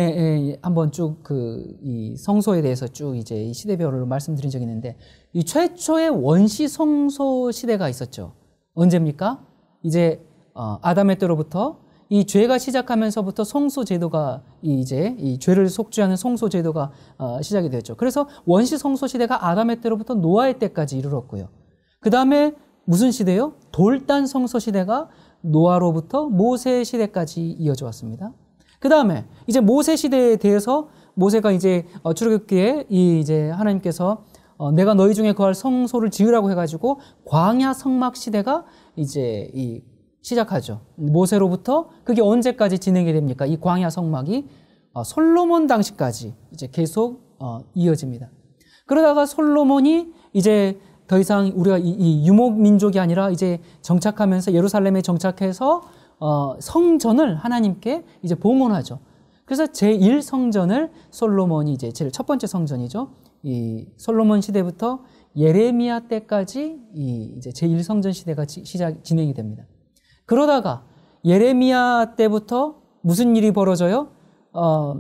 예, 한번 쭉 그 이 성소에 대해서 쭉 이제 시대별로 말씀드린 적이 있는데 이 최초의 원시 성소 시대가 있었죠. 언제입니까? 이제 어, 아담의 때로부터 이 죄가 시작하면서부터 성소 제도가 이제 이 죄를 속죄하는 성소 제도가 어, 시작이 되었죠. 그래서 원시 성소 시대가 아담의 때로부터 노아의 때까지 이르렀고요. 그 다음에 무슨 시대요? 돌단 성소 시대가 노아로부터 모세 시대까지 이어져 왔습니다. 그 다음에 이제 모세 시대에 대해서 모세가 이제 어, 출애굽기에 이 이제 하나님께서 어, 내가 너희 중에 그할 성소를 지으라고 해가지고 광야 성막 시대가 이제 이 시작하죠. 모세로부터 그게 언제까지 진행이 됩니까? 이 광야 성막이 어, 솔로몬 당시까지 이제 계속 어, 이어집니다. 그러다가 솔로몬이 이제 더 이상 우리가 이, 유목 민족이 아니라 이제 정착하면서 예루살렘에 정착해서 어, 성전을 하나님께 이제 봉헌하죠. 그래서 제1 성전을 솔로몬이 이제 제첫 번째 성전이죠. 이 솔로몬 시대부터 예레미야 때까지 이 이제 제1 성전 시대가 지, 시작 진행이 됩니다. 그러다가 예레미야 때부터 무슨 일이 벌어져요? 어,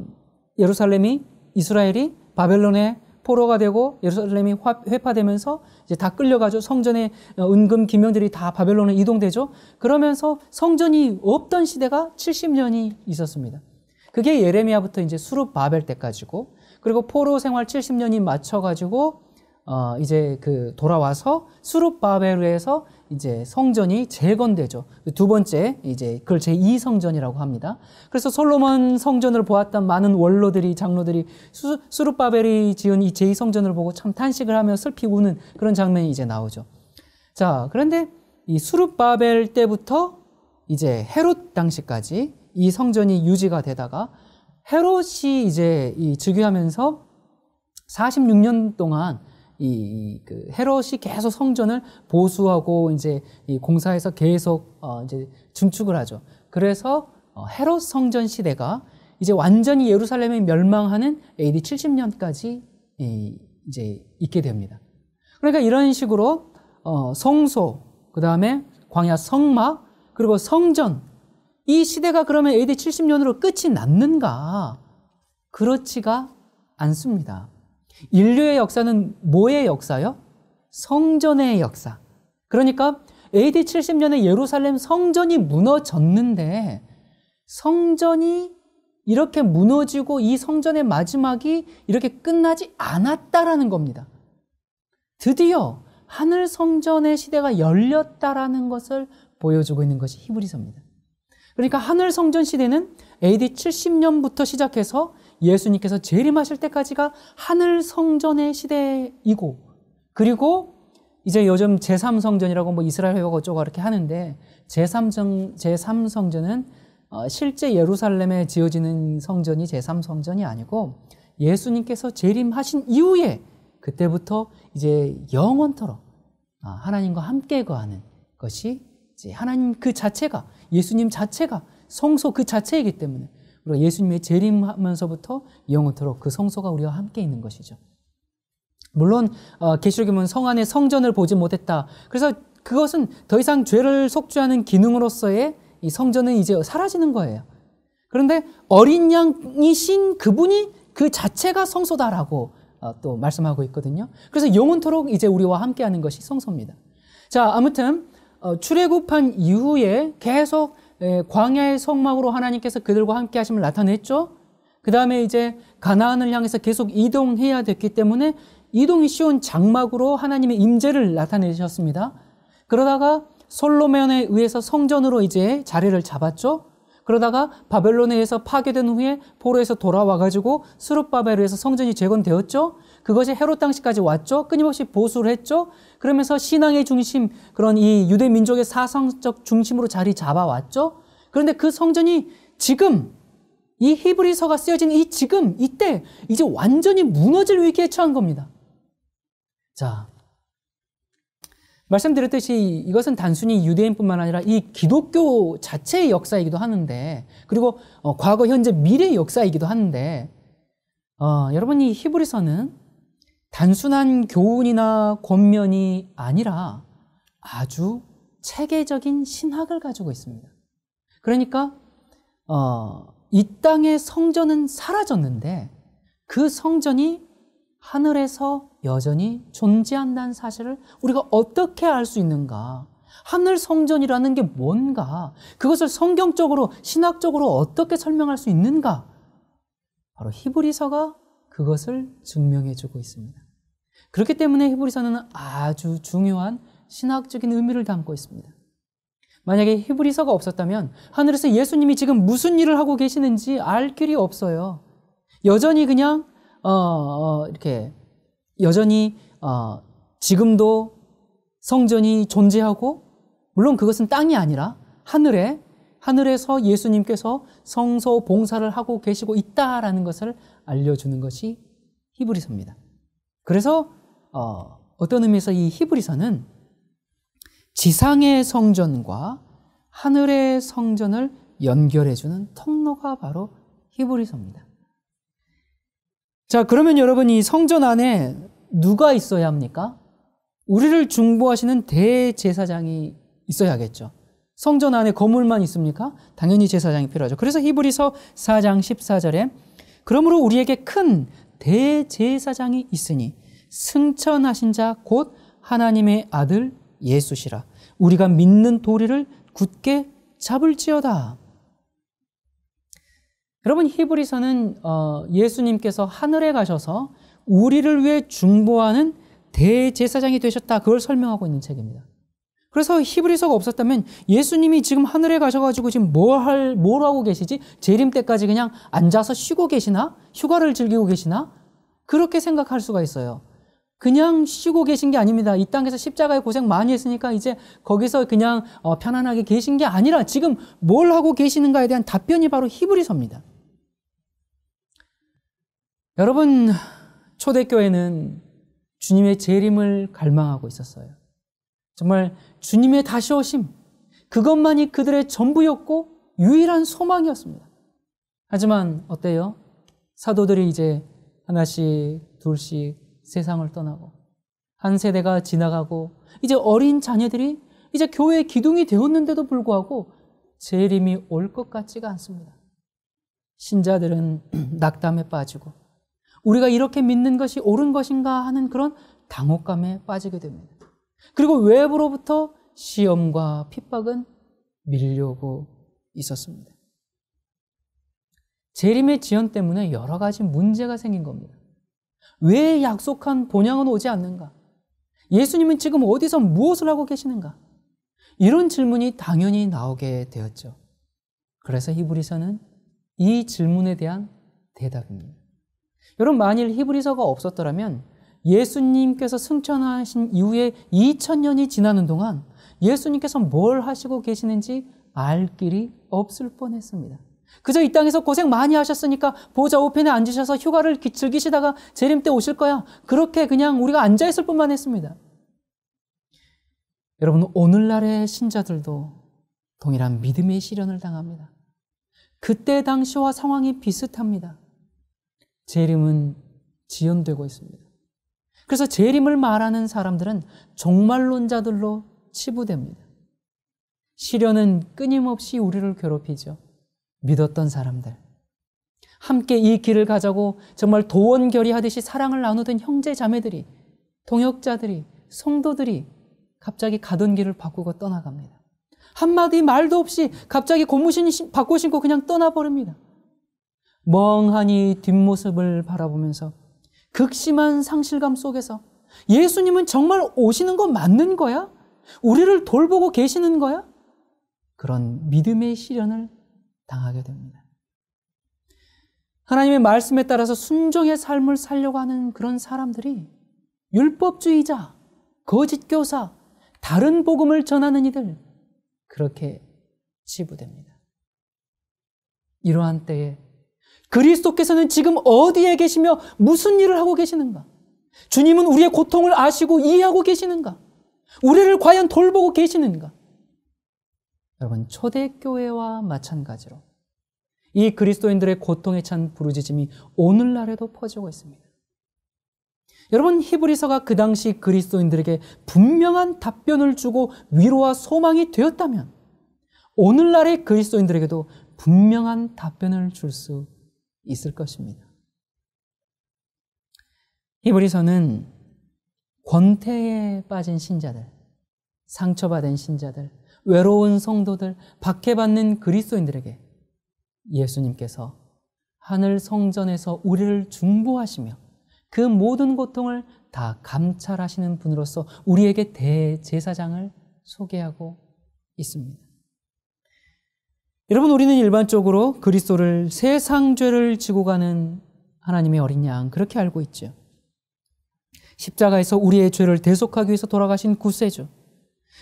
예루살렘이 이스라엘이 바벨론에 포로가 되고 예루살렘이 회파되면서 이제 다 끌려가죠. 성전의 어, 은금 기명들이 다 바벨론에 이동되죠. 그러면서 성전이 없던 시대가 70년이 있었습니다. 그게 예레미야부터 이제 수룹 바벨 때까지고 그리고 포로 생활 70년이 맞춰 가지고 어 이제 그 돌아와서 수룹 바벨에서 이제 성전이 재건되죠. 그 두 번째 이제 그걸 제2 성전이라고 합니다. 그래서 솔로몬 성전을 보았던 많은 원로들이 장로들이 수, 르바벨이 지은 이 제2 성전을 보고 참 탄식을 하며 슬피 우는 그런 장면이 이제 나오죠. 자, 그런데 이 수르바벨 때부터 이제 헤롯 당시까지 이 성전이 유지가 되다가 헤롯이 이제 이 즉위하면서 46년 동안 이그 헤롯이 계속 성전을 보수하고 이제 이 공사해서 계속 어 이제 증축을 하죠. 그래서 어 헤롯 성전 시대가 이제 완전히 예루살렘이 멸망하는 AD 70년까지 이 이제 있게 됩니다. 그러니까 이런 식으로 어 성소, 그 다음에 광야 성막, 그리고 성전 이 시대가 그러면 AD 70년으로 끝이 났는가? 그렇지가 않습니다. 인류의 역사는 뭐의 역사요? 성전의 역사. 그러니까 AD 70년에 예루살렘 성전이 무너졌는데 성전이 이렇게 무너지고 이 성전의 마지막이 이렇게 끝나지 않았다라는 겁니다. 드디어 하늘 성전의 시대가 열렸다라는 것을 보여주고 있는 것이 히브리서입니다. 그러니까 하늘 성전 시대는 AD 70년부터 시작해서 예수님께서 재림하실 때까지가 하늘 성전의 시대이고 그리고 이제 요즘 제3성전이라고 뭐 이스라엘 회화가 어쩌고 이렇게 하는데 제3성, 제3성전은 어, 실제 예루살렘에 지어지는 성전이 제3성전이 아니고 예수님께서 재림하신 이후에 그때부터 이제 영원토록 아, 하나님과 함께 거하는 것이 하나님 그 자체가 예수님 자체가 성소 그 자체이기 때문에 우리가 예수님의 재림하면서부터 영원토록 그 성소가 우리와 함께 있는 것이죠. 물론 어, 계시록에 보면 성 안에 성전을 보지 못했다. 그래서 그것은 더 이상 죄를 속죄하는 기능으로서의 이 성전은 이제 사라지는 거예요. 그런데 어린 양이신 그분이 그 자체가 성소다라고 어, 또 말씀하고 있거든요. 그래서 영원토록 이제 우리와 함께하는 것이 성소입니다. 자, 아무튼 어, 출애굽한 이후에 계속 예, 광야의 성막으로 하나님께서 그들과 함께 하심을 나타냈죠. 그 다음에 이제 가나안을 향해서 계속 이동해야 됐기 때문에 이동이 쉬운 장막으로 하나님의 임재를 나타내셨습니다. 그러다가 솔로면에 의해서 성전으로 이제 자리를 잡았죠. 그러다가 바벨론에 의해서 파괴된 후에 포로에서 돌아와가지고 스룹바벨에서 성전이 재건되었죠. 그것이 헤롯 당시까지 왔죠. 끊임없이 보수를 했죠. 그러면서 신앙의 중심, 그런 이 유대 민족의 사상적 중심으로 자리 잡아왔죠. 그런데 그 성전이 지금 이 히브리서가 쓰여진 이 지금 이때 이제 완전히 무너질 위기에 처한 겁니다. 자, 말씀드렸듯이 이것은 단순히 유대인뿐만 아니라 이 기독교 자체의 역사이기도 하는데 그리고 어, 과거 현재 미래의 역사이기도 하는데 어, 여러분 이 히브리서는 단순한 교훈이나 권면이 아니라 아주 체계적인 신학을 가지고 있습니다. 그러니까 어, 이 땅의 성전은 사라졌는데 그 성전이 하늘에서 여전히 존재한다는 사실을 우리가 어떻게 알 수 있는가? 하늘 성전이라는 게 뭔가? 그것을 성경적으로, 신학적으로 어떻게 설명할 수 있는가? 바로 히브리서가 그것을 증명해 주고 있습니다. 그렇기 때문에 히브리서는 아주 중요한 신학적인 의미를 담고 있습니다. 만약에 히브리서가 없었다면 하늘에서 예수님이 지금 무슨 일을 하고 계시는지 알 길이 없어요. 여전히 그냥 어, 어 이렇게 여전히 어, 지금도 성전이 존재하고 물론 그것은 땅이 아니라 하늘에 하늘에서 예수님께서 성소 봉사를 하고 계시고 있다라는 것을 알려주는 것이 히브리서입니다. 그래서 어, 어떤 의미에서 이 히브리서는 지상의 성전과 하늘의 성전을 연결해주는 통로가 바로 히브리서입니다. 자, 그러면 여러분 이 성전 안에 누가 있어야 합니까? 우리를 중보하시는 대제사장이 있어야겠죠. 성전 안에 건물만 있습니까? 당연히 제사장이 필요하죠. 그래서 히브리서 4장 14절에 그러므로 우리에게 큰 대제사장이 있으니 승천하신 자 곧 하나님의 아들 예수시라. 우리가 믿는 도리를 굳게 잡을지어다. 여러분 히브리서는 어, 예수님께서 하늘에 가셔서 우리를 위해 중보하는 대제사장이 되셨다. 그걸 설명하고 있는 책입니다. 그래서 히브리서가 없었다면 예수님이 지금 하늘에 가셔가지고 지금 뭘 뭐 할, 뭘 하고 계시지? 재림 때까지 그냥 앉아서 쉬고 계시나? 휴가를 즐기고 계시나? 그렇게 생각할 수가 있어요. 그냥 쉬고 계신 게 아닙니다. 이 땅에서 십자가에 고생 많이 했으니까 이제 거기서 그냥 어, 편안하게 계신 게 아니라 지금 뭘 하고 계시는가에 대한 답변이 바로 히브리서입니다. 여러분, 초대교회는 주님의 재림을 갈망하고 있었어요. 정말 주님의 다시 오심, 그것만이 그들의 전부였고 유일한 소망이었습니다. 하지만 어때요? 사도들이 이제 하나씩, 둘씩, 세상을 떠나고 한 세대가 지나가고 이제 어린 자녀들이 이제 교회의 기둥이 되었는데도 불구하고 재림이 올 것 같지가 않습니다. 신자들은 낙담에 빠지고 우리가 이렇게 믿는 것이 옳은 것인가 하는 그런 당혹감에 빠지게 됩니다. 그리고 외부로부터 시험과 핍박은 밀려오고 있었습니다. 재림의 지연 때문에 여러 가지 문제가 생긴 겁니다. 왜 약속한 본향은 오지 않는가? 예수님은 지금 어디서 무엇을 하고 계시는가? 이런 질문이 당연히 나오게 되었죠. 그래서 히브리서는 이 질문에 대한 대답입니다. 여러분, 만일 히브리서가 없었더라면 예수님께서 승천하신 이후에 2000년이 지나는 동안 예수님께서 뭘 하시고 계시는지 알 길이 없을 뻔했습니다. 그저 이 땅에서 고생 많이 하셨으니까 보좌 우편에 앉으셔서 휴가를 즐기시다가 재림 때 오실 거야. 그렇게 그냥 우리가 앉아있을 뿐만 했습니다. 여러분, 오늘날의 신자들도 동일한 믿음의 시련을 당합니다. 그때 당시와 상황이 비슷합니다. 재림은 지연되고 있습니다. 그래서 재림을 말하는 사람들은 종말론자들로 치부됩니다. 시련은 끊임없이 우리를 괴롭히죠. 믿었던 사람들, 함께 이 길을 가자고 정말 도원결의하듯이 사랑을 나누던 형제 자매들이, 동역자들이, 성도들이 갑자기 가던 길을 바꾸고 떠나갑니다. 한마디 말도 없이 갑자기 고무신 바꿔 신고 그냥 떠나버립니다. 멍하니 뒷모습을 바라보면서 극심한 상실감 속에서 예수님은 정말 오시는 거 맞는 거야? 우리를 돌보고 계시는 거야? 그런 믿음의 시련을 당하게 됩니다. 하나님의 말씀에 따라서 순종의 삶을 살려고 하는 그런 사람들이 율법주의자, 거짓교사, 다른 복음을 전하는 이들, 그렇게 치부됩니다. 이러한 때에 그리스도께서는 지금 어디에 계시며 무슨 일을 하고 계시는가? 주님은 우리의 고통을 아시고 이해하고 계시는가? 우리를 과연 돌보고 계시는가? 여러분 초대교회와 마찬가지로 이 그리스도인들의 고통에 찬 부르짖음이 오늘날에도 퍼지고 있습니다. 여러분 히브리서가 그 당시 그리스도인들에게 분명한 답변을 주고 위로와 소망이 되었다면 오늘날의 그리스도인들에게도 분명한 답변을 줄 수 있을 것입니다. 히브리서는 권태에 빠진 신자들, 상처받은 신자들, 외로운 성도들, 박해받는 그리스도인들에게 예수님께서 하늘 성전에서 우리를 중보하시며 그 모든 고통을 다 감찰하시는 분으로서 우리에게 대제사장을 소개하고 있습니다. 여러분, 우리는 일반적으로 그리스도를 세상 죄를 지고 가는 하나님의 어린 양, 그렇게 알고 있죠. 십자가에서 우리의 죄를 대속하기 위해서 돌아가신 구세주.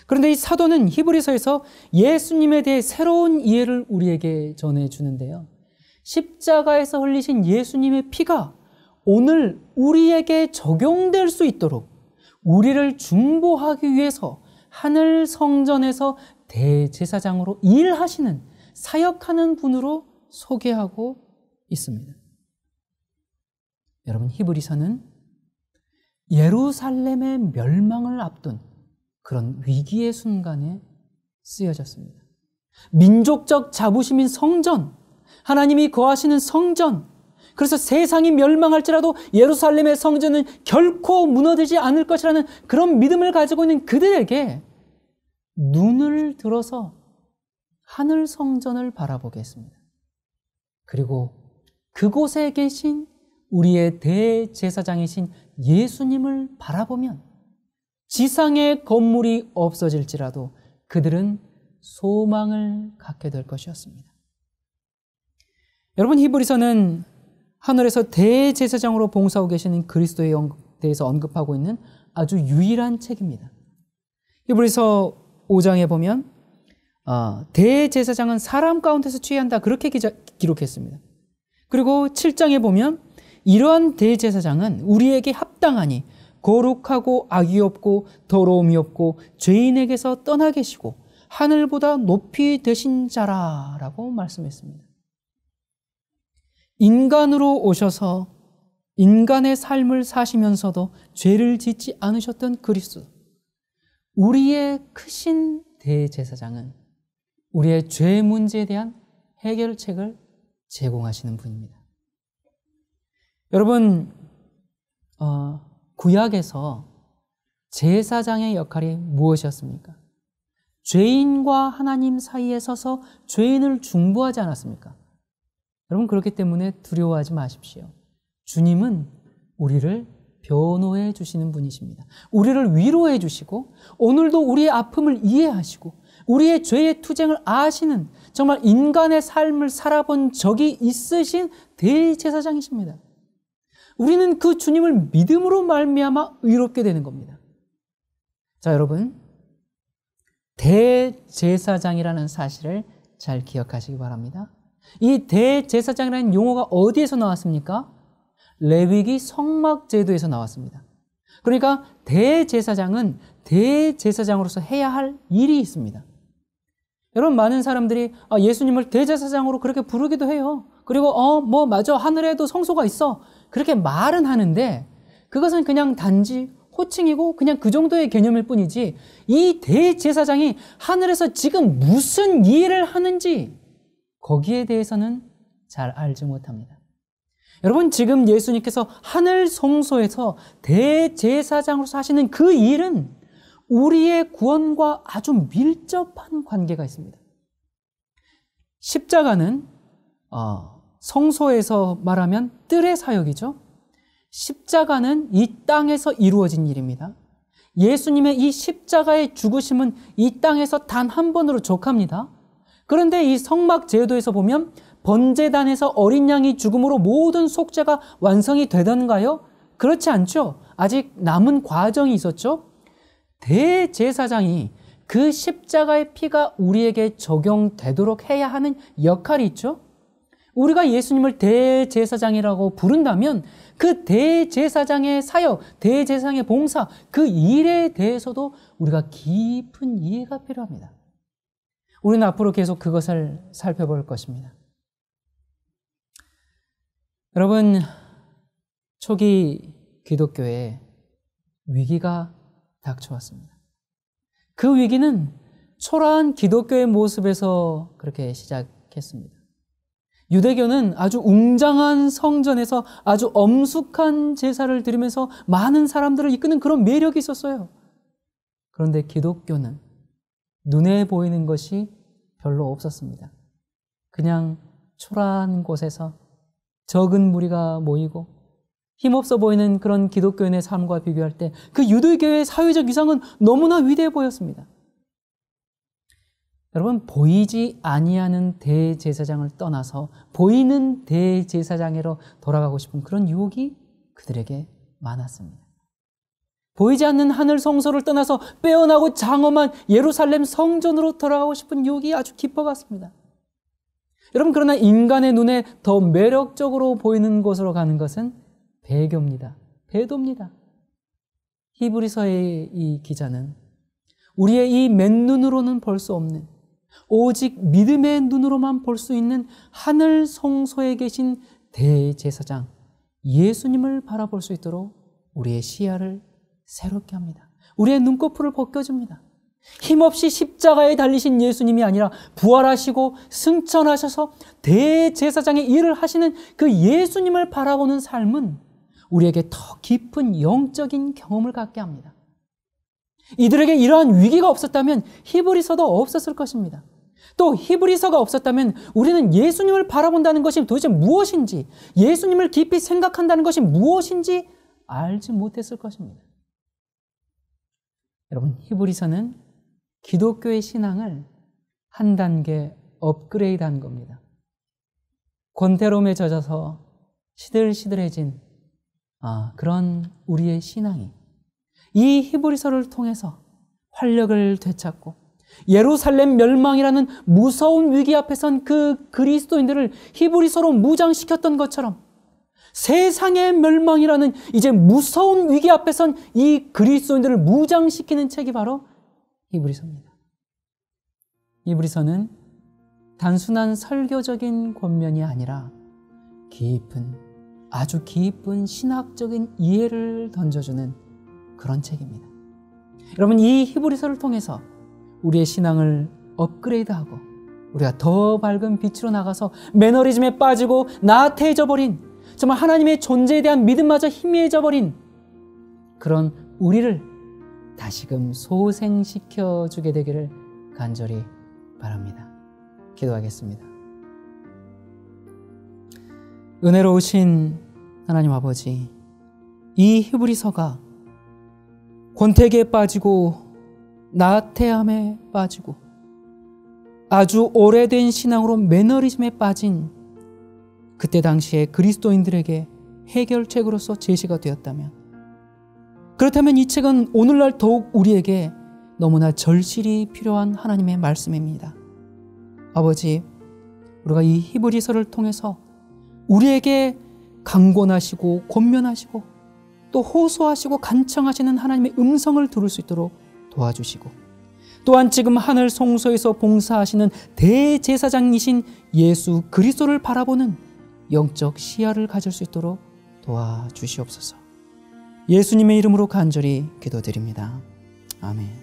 그런데 이 사도는 히브리서에서 예수님에 대해 새로운 이해를 우리에게 전해 주는데요. 십자가에서 흘리신 예수님의 피가 오늘 우리에게 적용될 수 있도록 우리를 중보하기 위해서 하늘 성전에서 대제사장으로 일하시는 사역하는 분으로 소개하고 있습니다. 여러분 히브리서는 예루살렘의 멸망을 앞둔 그런 위기의 순간에 쓰여졌습니다. 민족적 자부심인 성전, 하나님이 거하시는 성전, 그래서 세상이 멸망할지라도 예루살렘의 성전은 결코 무너지지 않을 것이라는 그런 믿음을 가지고 있는 그들에게 눈을 들어서 하늘 성전을 바라보겠습니다. 그리고 그곳에 계신 우리의 대제사장이신 예수님을 바라보면 지상의 건물이 없어질지라도 그들은 소망을 갖게 될 것이었습니다. 여러분 히브리서는 하늘에서 대제사장으로 봉사하고 계시는 그리스도의 대해서 언급하고 있는 아주 유일한 책입니다. 히브리서 5장에 보면 아, 대제사장은 사람 가운데서 취한다 그렇게 기자, 기록했습니다. 그리고 7장에 보면 이러한 대제사장은 우리에게 합당하니 거룩하고 악이 없고 더러움이 없고 죄인에게서 떠나 계시고 하늘보다 높이 되신 자라라고 말씀했습니다. 인간으로 오셔서 인간의 삶을 사시면서도 죄를 짓지 않으셨던 그리스도. 우리의 크신 대제사장은 우리의 죄 문제에 대한 해결책을 제공하시는 분입니다. 여러분, 어, 구약에서 제사장의 역할이 무엇이었습니까? 죄인과 하나님 사이에 서서 죄인을 중보하지 않았습니까? 여러분, 그렇기 때문에 두려워하지 마십시오. 주님은 우리를 변호해 주시는 분이십니다. 우리를 위로해 주시고, 오늘도 우리의 아픔을 이해하시고, 우리의 죄의 투쟁을 아시는 정말 인간의 삶을 살아본 적이 있으신 대제사장이십니다. 우리는 그 주님을 믿음으로 말미암아 의롭게 되는 겁니다. 자, 여러분. 대제사장이라는 사실을 잘 기억하시기 바랍니다. 이 대제사장이라는 용어가 어디에서 나왔습니까? 레위기 성막 제도에서 나왔습니다. 그러니까 대제사장은 대제사장으로서 해야 할 일이 있습니다. 여러분 많은 사람들이 아, 예수님을 대제사장으로 그렇게 부르기도 해요. 그리고 어뭐 맞아 하늘에도 성소가 있어 그렇게 말은 하는데 그것은 그냥 단지 호칭이고 그냥 그 정도의 개념일 뿐이지 이 대제사장이 하늘에서 지금 무슨 일을 하는지 거기에 대해서는 잘 알지 못합니다. 여러분 지금 예수님께서 하늘 성소에서 대제사장으로서 하시는 그 일은 우리의 구원과 아주 밀접한 관계가 있습니다. 십자가는 어, 성소에서 말하면 뜰의 사역이죠. 십자가는 이 땅에서 이루어진 일입니다. 예수님의 이 십자가의 죽으심은 이 땅에서 단 한 번으로 족합니다. 그런데 이 성막 제도에서 보면 번제단에서 어린 양이 죽음으로 모든 속죄가 완성이 되던가요? 그렇지 않죠. 아직 남은 과정이 있었죠. 대제사장이 그 십자가의 피가 우리에게 적용되도록 해야 하는 역할이 있죠. 우리가 예수님을 대제사장이라고 부른다면 그 대제사장의 사역, 대제사장의 봉사, 그 일에 대해서도 우리가 깊은 이해가 필요합니다. 우리는 앞으로 계속 그것을 살펴볼 것입니다. 여러분, 초기 기독교에 위기가 닥쳐왔습니다. 그 위기는 초라한 기독교의 모습에서 그렇게 시작했습니다. 유대교는 아주 웅장한 성전에서 아주 엄숙한 제사를 드리면서 많은 사람들을 이끄는 그런 매력이 있었어요. 그런데 기독교는 눈에 보이는 것이 별로 없었습니다. 그냥 초라한 곳에서 적은 무리가 모이고 힘없어 보이는 그런 기독교인의 삶과 비교할 때 그 유대교의 사회적 위상은 너무나 위대해 보였습니다. 여러분 보이지 아니하는 대제사장을 떠나서 보이는 대제사장으로 돌아가고 싶은 그런 유혹이 그들에게 많았습니다. 보이지 않는 하늘 성소를 떠나서 빼어나고 장엄한 예루살렘 성전으로 돌아가고 싶은 유혹이 아주 깊어갔습니다. 여러분 그러나 인간의 눈에 더 매력적으로 보이는 곳으로 가는 것은 배교입니다. 배도입니다. 히브리서의 이 기자는 우리의 이 맨눈으로는 볼 수 없는 오직 믿음의 눈으로만 볼 수 있는 하늘 성소에 계신 대제사장 예수님을 바라볼 수 있도록 우리의 시야를 새롭게 합니다. 우리의 눈꺼풀을 벗겨줍니다. 힘없이 십자가에 달리신 예수님이 아니라 부활하시고 승천하셔서 대제사장의 일을 하시는 그 예수님을 바라보는 삶은 우리에게 더 깊은 영적인 경험을 갖게 합니다. 이들에게 이러한 위기가 없었다면 히브리서도 없었을 것입니다. 또 히브리서가 없었다면 우리는 예수님을 바라본다는 것이 도대체 무엇인지, 예수님을 깊이 생각한다는 것이 무엇인지 알지 못했을 것입니다. 여러분, 히브리서는 기독교의 신앙을 한 단계 업그레이드 한 겁니다. 권태로움에 젖어서 시들시들해진 아, 그런 우리의 신앙이 이 히브리서를 통해서 활력을 되찾고 예루살렘 멸망이라는 무서운 위기 앞에선 그 그리스도인들을 히브리서로 무장시켰던 것처럼 세상의 멸망이라는 이제 무서운 위기 앞에선 이 그리스도인들을 무장시키는 책이 바로 히브리서입니다. 히브리서는 단순한 설교적인 권면이 아니라 깊은 아주 깊은 신학적인 이해를 던져주는 그런 책입니다. 여러분 이 히브리서를 통해서 우리의 신앙을 업그레이드하고 우리가 더 밝은 빛으로 나가서 매너리즘에 빠지고 나태해져 버린 정말 하나님의 존재에 대한 믿음마저 희미해져 버린 그런 우리를 다시금 소생시켜 주게 되기를 간절히 바랍니다. 기도하겠습니다. 은혜로우신 하나님 아버지, 이 히브리서가 권태기에 빠지고 나태함에 빠지고 아주 오래된 신앙으로 매너리즘에 빠진 그때 당시에 그리스도인들에게 해결책으로서 제시가 되었다면 그렇다면 이 책은 오늘날 더욱 우리에게 너무나 절실히 필요한 하나님의 말씀입니다. 아버지, 우리가 이 히브리서를 통해서 우리에게 강권하시고 권면하시고 또 호소하시고 간청하시는 하나님의 음성을 들을 수 있도록 도와주시고 또한 지금 하늘 송소에서 봉사하시는 대제사장이신 예수 그리스도를 바라보는 영적 시야를 가질 수 있도록 도와주시옵소서. 예수님의 이름으로 간절히 기도드립니다. 아멘.